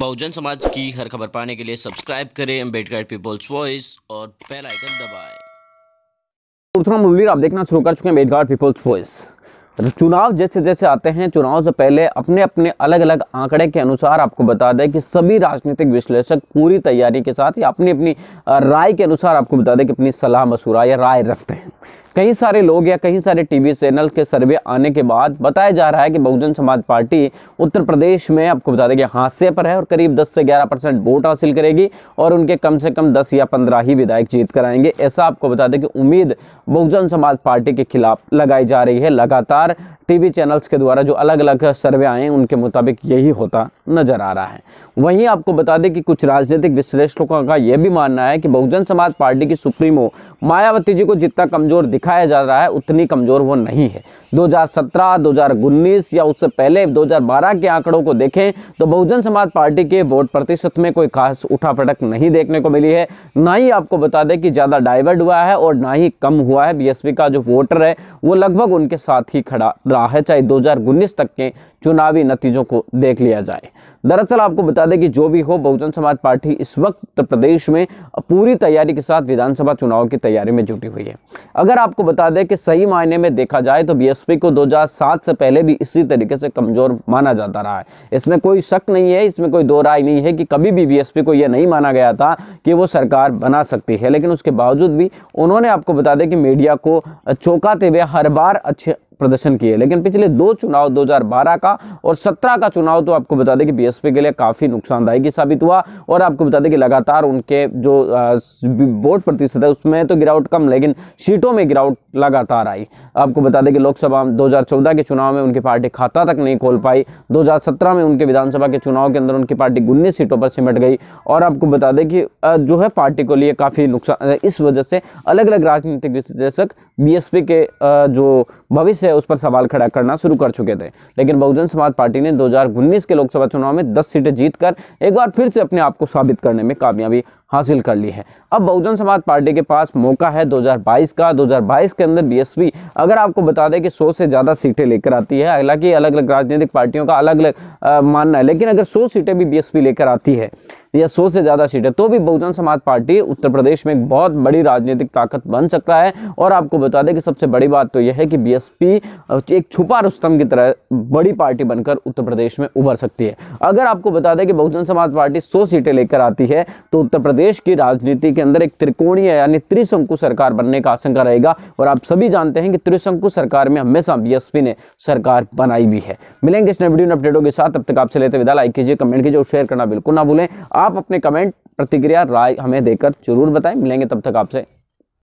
बहुजन समाज की हर खबर पाने के लिए सब्सक्राइब करें अम्बेडकर पीपल्स वॉइस और बेल आइकन दबाएं। उर्थना मुलवीर आप देखना शुरू कर चुके हैं अम्बेडकर पीपल्स वॉइस तो चुनाव जैसे जैसे आते हैं चुनाव से पहले अपने अपने अलग अलग आंकड़े के अनुसार आपको बता दें कि सभी राजनीतिक विश्लेषक पूरी तैयारी के साथ या अपनी अपनी राय के अनुसार आपको बता दें कि अपनी सलाह मशूरा या राय रखते हैं कई सारे लोग या कई सारे टीवी चैनल के सर्वे आने के बाद बताया जा रहा है कि बहुजन समाज पार्टी उत्तर प्रदेश में आपको बता दें कि हादसे पर है और करीब 10 से 11 परसेंट वोट हासिल करेगी और उनके कम से कम 10 या 15 ही विधायक जीत कराएंगे ऐसा आपको बता दें कि उम्मीद बहुजन समाज पार्टी के खिलाफ लगाई जा रही है लगातार टीवी चैनल्स के द्वारा जो अलग अलग सर्वे आए उनके मुताबिक यही होता नजर आ रहा है वहीं आपको बता दें कि कुछ राजनीतिक विश्लेषकों का यह भी मानना है कि बहुजन समाज पार्टी की सुप्रीमो मायावती जी को जितना कमजोर दिख दिखाया जा रहा है उतनी कमज़ोर वो नहीं है 2017, 2019 या उससे पहले 2012 के आंकड़ों को देखें तो बहुजन समाज पार्टी के वोट प्रतिशत में कोई खास उठापटक नहीं देखने को मिली है ना ही आपको बता दें कि ज़्यादा डाइवर्ट हुआ है और ना ही कम हुआ है बीएसपी का जो वोटर है वो लगभग उनके साथ ही खड़ा रहा है चाहे दो तक के चुनावी नतीजों को देख लिया जाए दरअसल आपको बता दें कि जो भी हो बहुजन समाज पार्टी इस वक्त प्रदेश में पूरी तैयारी के साथ विधानसभा चुनाव की तैयारी में जुटी हुई है अगर आप आपको बता दें कि सही मायने में देखा जाए तो बीएसपी को 2007 से पहले भी इसी तरीके से कमज़ोर माना जाता रहा है इसमें कोई शक नहीं है इसमें कोई दो राय नहीं है कि कभी भी बीएसपी को यह नहीं माना गया था कि वो सरकार बना सकती है लेकिन उसके बावजूद भी उन्होंने आपको बता दें कि मीडिया को चौंकाते हुए हर बार अच्छे प्रदर्शन किए लेकिन पिछले दो चुनाव 2012 का और 17 का चुनाव तो आपको बता दें कि बीएसपी के लिए काफ़ी नुकसानदायक साबित हुआ और आपको बता दें कि लगातार उनके जो वोट प्रतिशत है उसमें तो गिरावट कम लेकिन सीटों में गिरावट लगातार आई आपको बता दें कि लोकसभा हजार के चुनाव में उनकी पार्टी खाता तक नहीं खोल पाई दो में उनके विधानसभा के चुनाव के अंदर उनकी पार्टी उन्नीस सीटों पर सिमट गई और आपको बता दें कि जो है पार्टी को लिए काफ़ी नुकसान इस वजह से अलग अलग राजनीतिक विश्लेषक बीएसपी के जो भविष्य है उस पर सवाल खड़ा करना शुरू कर चुके थे लेकिन बहुजन समाज पार्टी ने दो के लोकसभा चुनाव में दस सीटें जीतकर एक बार फिर से अपने आप को साबित करने में कामयाबी हासिल कर ली है अब बहुजन समाज पार्टी के पास मौका है 2022 का 2022 के अंदर बीएसपी अगर आपको बता दें कि 100 से ज़्यादा सीटें लेकर आती है हालांकि अलग अलग राजनीतिक पार्टियों का अलग अलग मानना है लेकिन अगर 100 सीटें भी बीएसपी लेकर आती है या सौ से ज़्यादा सीटें तो भी बहुजन समाज पार्टी उत्तर प्रदेश में एक बहुत बड़ी राजनीतिक ताकत बन सकता है और आपको बता दें कि सबसे बड़ी बात तो यह है कि बीएसपी एक छुपा रुस्तम की तरह बड़ी पार्टी बनकर उत्तर प्रदेश में उभर सकती है अगर आपको बता दें कि बहुजन समाज पार्टी सौ सीटें लेकर आती है तो उत्तर प्रदेश की राजनीति के अंदर एक त्रिकोणीय यानी त्रिशंकु सरकार बनने का आशंका रहेगा और आप सभी जानते हैं कि त्रिशंकु सरकार में हमेशा बीएसपी ने सरकार बनाई भी है मिलेंगे इस नए वीडियो अपडेटों के साथ अब तक आपसे लेते विदा लाइक कीजिए कमेंट कीजिए और शेयर करना बिल्कुल ना भूलें आप अपने कमेंट प्रतिक्रिया राय हमें देकर जरूर बताएं मिलेंगे तब तक आपसे